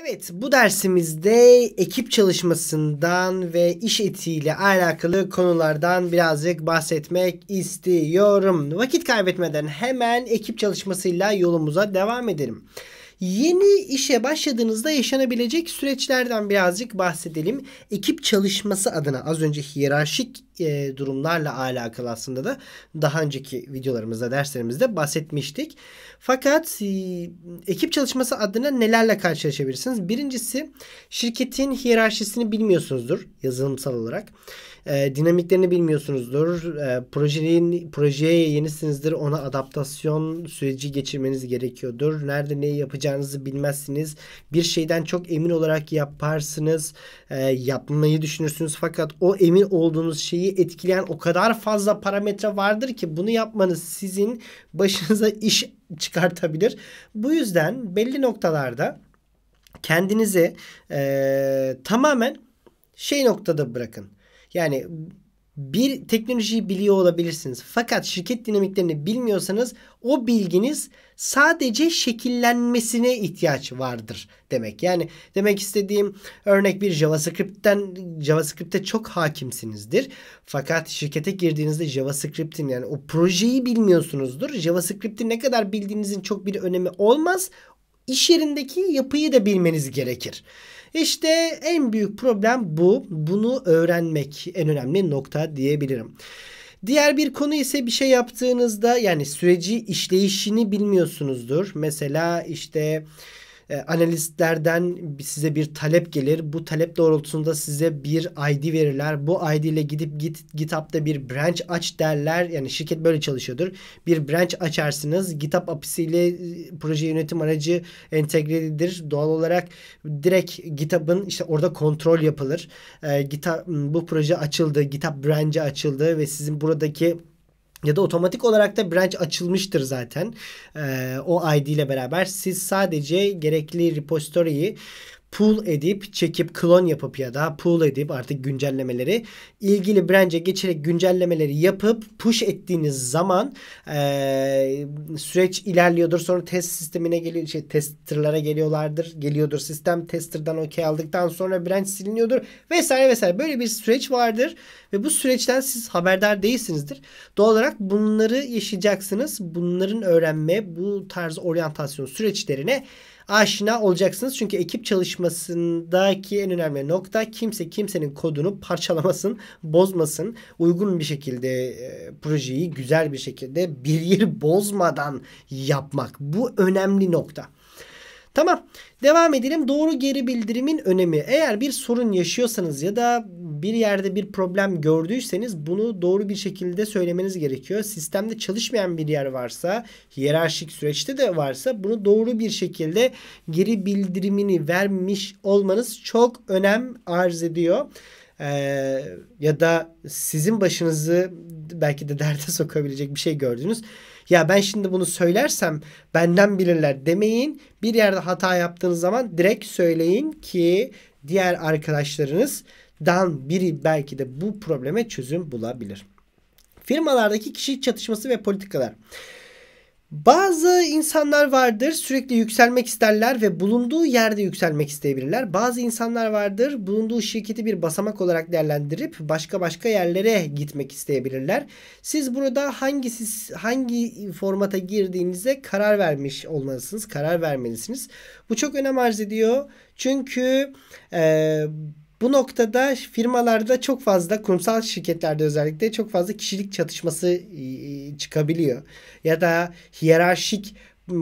Evet bu dersimizde ekip çalışmasından ve iş etiğiyle alakalı konulardan birazcık bahsetmek istiyorum. Vakit kaybetmeden hemen ekip çalışmasıyla yolumuza devam edelim. Yeni işe başladığınızda yaşanabilecek süreçlerden birazcık bahsedelim. Ekip çalışması adına az önce hiyerarşik e, durumlarla alakalı aslında da daha önceki videolarımızda derslerimizde bahsetmiştik. Fakat e, ekip çalışması adına nelerle karşılaşabilirsiniz? Birincisi şirketin hiyerarşisini bilmiyorsunuzdur yazılımsal olarak. E, dinamiklerini bilmiyorsunuzdur. E, projenin, projeye yenisinizdir. Ona adaptasyon süreci geçirmeniz gerekiyordur. Nerede neyi yapacağınızı bilmezsiniz. Bir şeyden çok emin olarak yaparsınız. E, yapmayı düşünürsünüz. Fakat o emin olduğunuz şeyi içeriği etkileyen o kadar fazla parametre vardır ki bunu yapmanız sizin başınıza iş çıkartabilir. Bu yüzden belli noktalarda kendinizi e, tamamen şey noktada bırakın. Yani bir teknolojiyi biliyor olabilirsiniz. Fakat şirket dinamiklerini bilmiyorsanız o bilginiz sadece şekillenmesine ihtiyaç vardır demek. Yani demek istediğim örnek bir JavaScript'ten JavaScript'te çok hakimsinizdir. Fakat şirkete girdiğinizde JavaScript'in yani o projeyi bilmiyorsunuzdur. JavaScript'i ne kadar bildiğinizin çok bir önemi olmaz iş yerindeki yapıyı da bilmeniz gerekir. İşte en büyük problem bu. Bunu öğrenmek en önemli nokta diyebilirim. Diğer bir konu ise bir şey yaptığınızda yani süreci işleyişini bilmiyorsunuzdur. Mesela işte e, analistlerden size bir talep gelir. Bu talep doğrultusunda size bir ID verirler. Bu ID ile gidip git, GitHub'da bir branch aç derler. Yani şirket böyle çalışıyordur. Bir branch açarsınız. GitHub API'si ile e, proje yönetim aracı entegre edilir. Doğal olarak direkt GitHub'ın işte orada kontrol yapılır. E, GitHub bu proje açıldı. GitHub branch'i açıldı ve sizin buradaki ya da otomatik olarak da branch açılmıştır zaten. Ee, o ID ile beraber siz sadece gerekli repository'yi Pull edip çekip klon yapıp ya da pull edip artık güncellemeleri ilgili branch'e geçerek güncellemeleri yapıp push ettiğiniz zaman e, süreç ilerliyordur. Sonra test sistemine geliyor şey testerlara geliyorlardır. Geliyordur sistem tester'dan okey aldıktan sonra branch siliniyordur vesaire vesaire. Böyle bir süreç vardır ve bu süreçten siz haberdar değilsinizdir. Doğal olarak bunları yaşayacaksınız. Bunların öğrenme bu tarz oryantasyon süreçlerine aşina olacaksınız. Çünkü ekip çalışmasındaki en önemli nokta kimse kimsenin kodunu parçalamasın, bozmasın. Uygun bir şekilde e, projeyi güzel bir şekilde bir yeri bozmadan yapmak. Bu önemli nokta. Tamam. Devam edelim. Doğru geri bildirimin önemi. Eğer bir sorun yaşıyorsanız ya da bir yerde bir problem gördüyseniz bunu doğru bir şekilde söylemeniz gerekiyor. Sistemde çalışmayan bir yer varsa, hiyerarşik süreçte de varsa bunu doğru bir şekilde geri bildirimini vermiş olmanız çok önem arz ediyor ya da sizin başınızı belki de derde sokabilecek bir şey gördünüz. Ya ben şimdi bunu söylersem benden bilirler demeyin. Bir yerde hata yaptığınız zaman direkt söyleyin ki diğer arkadaşlarınızdan biri belki de bu probleme çözüm bulabilir. Firmalardaki kişilik çatışması ve politikalar. Bazı insanlar vardır sürekli yükselmek isterler ve bulunduğu yerde yükselmek isteyebilirler. Bazı insanlar vardır bulunduğu şirketi bir basamak olarak değerlendirip başka başka yerlere gitmek isteyebilirler. Siz burada hangi hangisi hangi formata girdiğinize karar vermiş olmalısınız, karar vermelisiniz. Bu çok önem arz ediyor. Çünkü e, bu noktada firmalarda çok fazla kurumsal şirketlerde özellikle çok fazla kişilik çatışması e, e, çıkabiliyor. Ya da hiyerarşik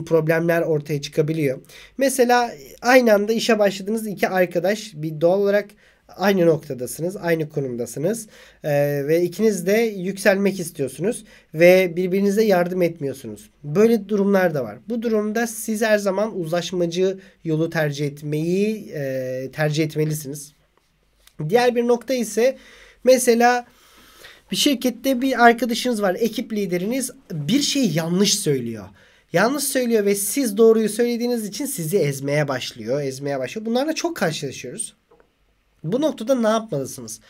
problemler ortaya çıkabiliyor. Mesela aynı anda işe başladığınız iki arkadaş bir doğal olarak aynı noktadasınız, aynı konumdasınız ee, ve ikiniz de yükselmek istiyorsunuz ve birbirinize yardım etmiyorsunuz. Böyle durumlar da var. Bu durumda siz her zaman uzlaşmacı yolu tercih etmeyi e, tercih etmelisiniz. Diğer bir nokta ise mesela bir şirkette bir arkadaşınız var, ekip lideriniz bir şey yanlış söylüyor. Yanlış söylüyor ve siz doğruyu söylediğiniz için sizi ezmeye başlıyor, ezmeye başlıyor. Bunlarla çok karşılaşıyoruz. Bu noktada ne yapmalısınız?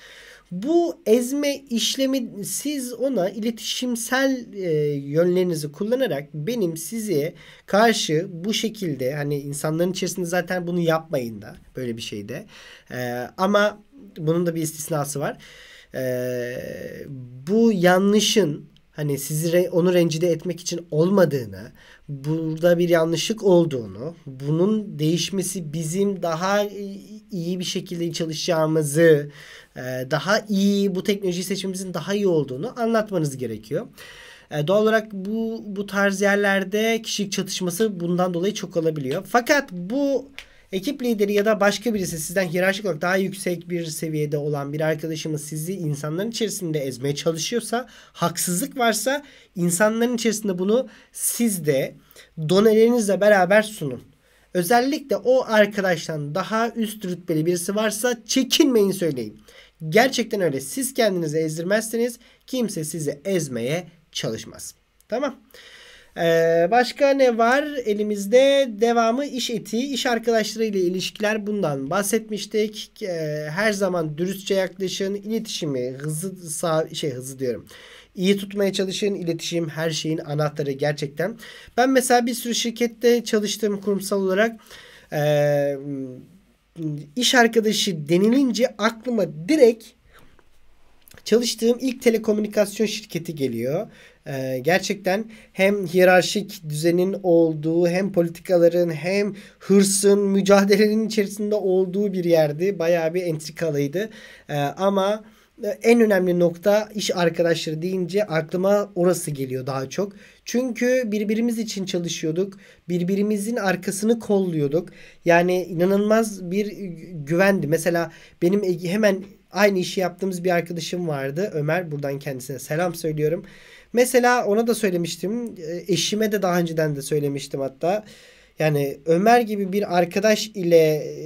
Bu ezme işlemi siz ona iletişimsel e, yönlerinizi kullanarak benim sizi karşı bu şekilde hani insanların içerisinde zaten bunu yapmayın da böyle bir şeyde. E, ama bunun da bir istisnası var. E, bu yanlışın hani sizi re, onu rencide etmek için olmadığını, burada bir yanlışlık olduğunu, bunun değişmesi bizim daha iyi bir şekilde çalışacağımızı, e, daha iyi bu teknolojiyi seçmemizin daha iyi olduğunu anlatmanız gerekiyor. E, doğal olarak bu bu tarz yerlerde kişilik çatışması bundan dolayı çok olabiliyor. Fakat bu Ekip lideri ya da başka birisi sizden hiyerarşik olarak daha yüksek bir seviyede olan bir arkadaşımız sizi insanların içerisinde ezmeye çalışıyorsa, haksızlık varsa insanların içerisinde bunu siz de donelerinizle beraber sunun. Özellikle o arkadaştan daha üst rütbeli birisi varsa çekinmeyin söyleyin. Gerçekten öyle. Siz kendinizi ezdirmezseniz kimse sizi ezmeye çalışmaz. Tamam. Ee, başka ne var? Elimizde devamı iş etiği, iş arkadaşlarıyla ilişkiler bundan bahsetmiştik. Ee, her zaman dürüstçe yaklaşın, iletişimi hızlı sağ, şey hızlı diyorum. İyi tutmaya çalışın. iletişim her şeyin anahtarı gerçekten. Ben mesela bir sürü şirkette çalıştığım kurumsal olarak e, iş arkadaşı denilince aklıma direkt çalıştığım ilk telekomünikasyon şirketi geliyor. Ee, gerçekten hem hiyerarşik düzenin olduğu hem politikaların hem hırsın mücadelenin içerisinde olduğu bir yerdi. Bayağı bir entrikalıydı. Ee, ama e, en önemli nokta iş arkadaşları deyince aklıma orası geliyor daha çok. Çünkü birbirimiz için çalışıyorduk. Birbirimizin arkasını kolluyorduk. Yani inanılmaz bir güvendi. Mesela benim hemen Aynı işi yaptığımız bir arkadaşım vardı Ömer. Buradan kendisine selam söylüyorum. Mesela ona da söylemiştim. E, eşime de daha önceden de söylemiştim hatta. Yani Ömer gibi bir arkadaş ile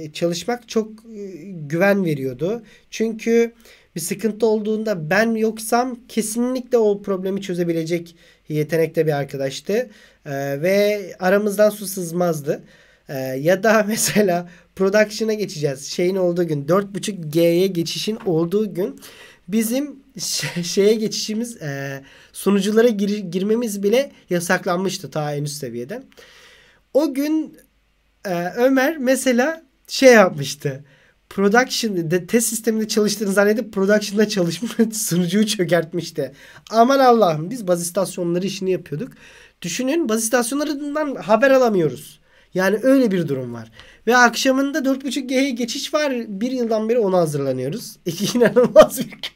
e, çalışmak çok e, güven veriyordu. Çünkü bir sıkıntı olduğunda ben yoksam kesinlikle o problemi çözebilecek yetenekte bir arkadaştı. ve aramızdan su sızmazdı. Ee, ya da mesela production'a geçeceğiz. Şeyin olduğu gün 4.5G'ye geçişin olduğu gün bizim şeye geçişimiz e, sunuculara gir, girmemiz bile yasaklanmıştı ta en üst seviyeden. O gün e, Ömer mesela şey yapmıştı. Production de, test sisteminde çalıştığını zannedip production'da çalışmış sunucuyu çökertmişti. Aman Allah'ım biz baz istasyonları işini yapıyorduk. Düşünün baz istasyonlarından haber alamıyoruz. Yani öyle bir durum var. Ve akşamında 4.5G'ye geçiş var. Bir yıldan beri ona hazırlanıyoruz. İnanılmaz bir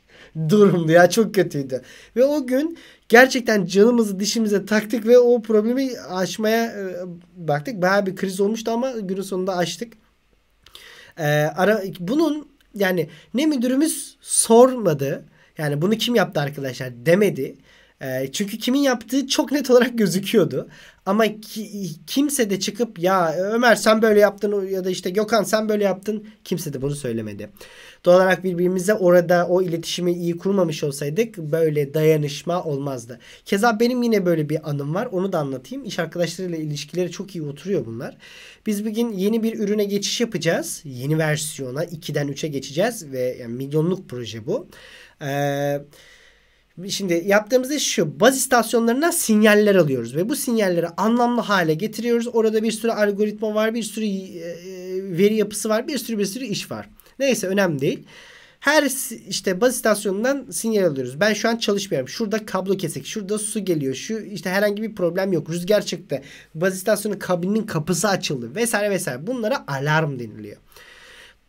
durumdu ya. Çok kötüydü. Ve o gün gerçekten canımızı dişimize taktık ve o problemi aşmaya e, baktık. Bayağı bir kriz olmuştu ama günün sonunda açtık. Ee, ara, bunun yani ne müdürümüz sormadı. Yani bunu kim yaptı arkadaşlar demedi. E, çünkü kimin yaptığı çok net olarak gözüküyordu. Ama ki, kimse de çıkıp ya Ömer sen böyle yaptın ya da işte Gökhan sen böyle yaptın kimse de bunu söylemedi. Doğal olarak birbirimize orada o iletişimi iyi kurmamış olsaydık böyle dayanışma olmazdı. Keza benim yine böyle bir anım var onu da anlatayım. İş arkadaşlarıyla ilişkileri çok iyi oturuyor bunlar. Biz bugün yeni bir ürüne geçiş yapacağız. Yeni versiyona 2'den 3'e geçeceğiz ve yani milyonluk proje bu. Eee Şimdi yaptığımız iş şu. Baz istasyonlarından sinyaller alıyoruz ve bu sinyalleri anlamlı hale getiriyoruz. Orada bir sürü algoritma var, bir sürü e, e, veri yapısı var, bir sürü bir sürü iş var. Neyse önemli değil. Her işte baz istasyonundan sinyal alıyoruz. Ben şu an çalışmıyorum. Şurada kablo kesik, şurada su geliyor. Şu işte herhangi bir problem yok. Rüzgar çıktı. Baz istasyonu kabininin kapısı açıldı vesaire vesaire. Bunlara alarm deniliyor.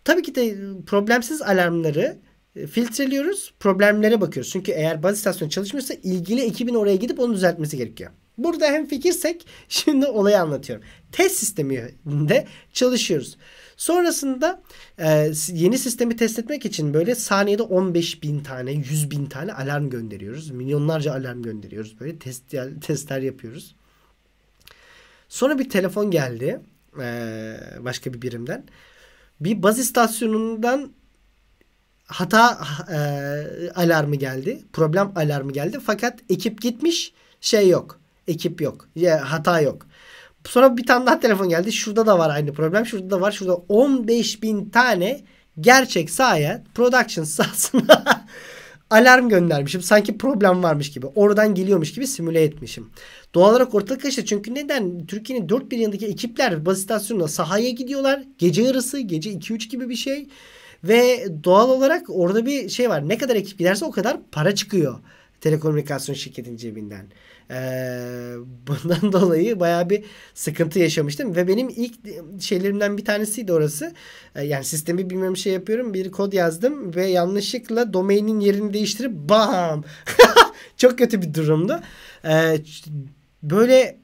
Tabii ki de problemsiz alarmları e, filtreliyoruz. Problemlere bakıyoruz. Çünkü eğer baz istasyonu çalışmıyorsa ilgili ekibin oraya gidip onu düzeltmesi gerekiyor. Burada hem fikirsek şimdi olayı anlatıyorum. Test sisteminde çalışıyoruz. Sonrasında e, yeni sistemi test etmek için böyle saniyede 15 bin tane, 100 bin tane alarm gönderiyoruz. Milyonlarca alarm gönderiyoruz. Böyle test, testler yapıyoruz. Sonra bir telefon geldi e, başka bir birimden. Bir baz istasyonundan hata e, alarmı geldi. Problem alarmı geldi. Fakat ekip gitmiş. Şey yok. Ekip yok. Ya, hata yok. Sonra bir tane daha telefon geldi. Şurada da var aynı problem. Şurada da var. Şurada 15 bin tane gerçek sahaya production sahasına alarm göndermişim. Sanki problem varmış gibi. Oradan geliyormuş gibi simüle etmişim. Doğal olarak ortalık karıştı. Çünkü neden? Türkiye'nin dört bir yanındaki ekipler basit sahaya gidiyorlar. Gece yarısı, gece 2-3 gibi bir şey. Ve doğal olarak orada bir şey var. Ne kadar ekip giderse o kadar para çıkıyor telekomünikasyon şirketinin cebinden. Ee, bundan dolayı bayağı bir sıkıntı yaşamıştım ve benim ilk şeylerimden bir tanesiydi orası. Ee, yani sistemi bilmem şey yapıyorum. Bir kod yazdım ve yanlışlıkla domainin yerini değiştirip bam! Çok kötü bir durumdu. Ee, böyle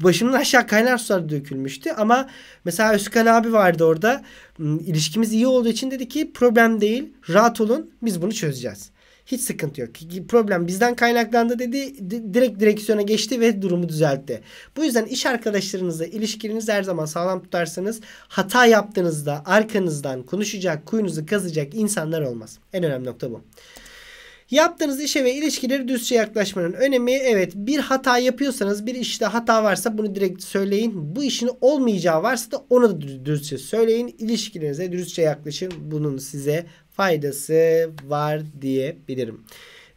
başımın aşağı kaynar sular dökülmüştü ama mesela Özkan abi vardı orada. Hmm, ilişkimiz iyi olduğu için dedi ki problem değil rahat olun biz bunu çözeceğiz. Hiç sıkıntı yok. Problem bizden kaynaklandı dedi. Direkt direksiyona geçti ve durumu düzeltti. Bu yüzden iş arkadaşlarınızla ilişkinizi her zaman sağlam tutarsanız hata yaptığınızda arkanızdan konuşacak, kuyunuzu kazacak insanlar olmaz. En önemli nokta bu. Yaptığınız işe ve ilişkileri düzce yaklaşmanın önemi evet bir hata yapıyorsanız bir işte hata varsa bunu direkt söyleyin. Bu işin olmayacağı varsa da onu da düzce söyleyin. İlişkilerinize düzce yaklaşın. Bunun size faydası var diyebilirim.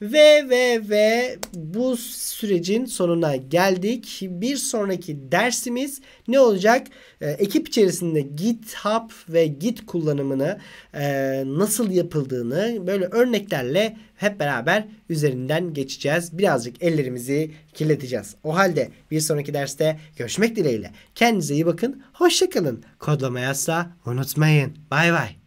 Ve ve ve bu sürecin sonuna geldik. Bir sonraki dersimiz ne olacak? E, ekip içerisinde GitHub ve Git kullanımını e, nasıl yapıldığını böyle örneklerle hep beraber üzerinden geçeceğiz. Birazcık ellerimizi kirleteceğiz. O halde bir sonraki derste görüşmek dileğiyle. Kendinize iyi bakın. Hoşçakalın. Kodlamayazsa unutmayın. Bay bay.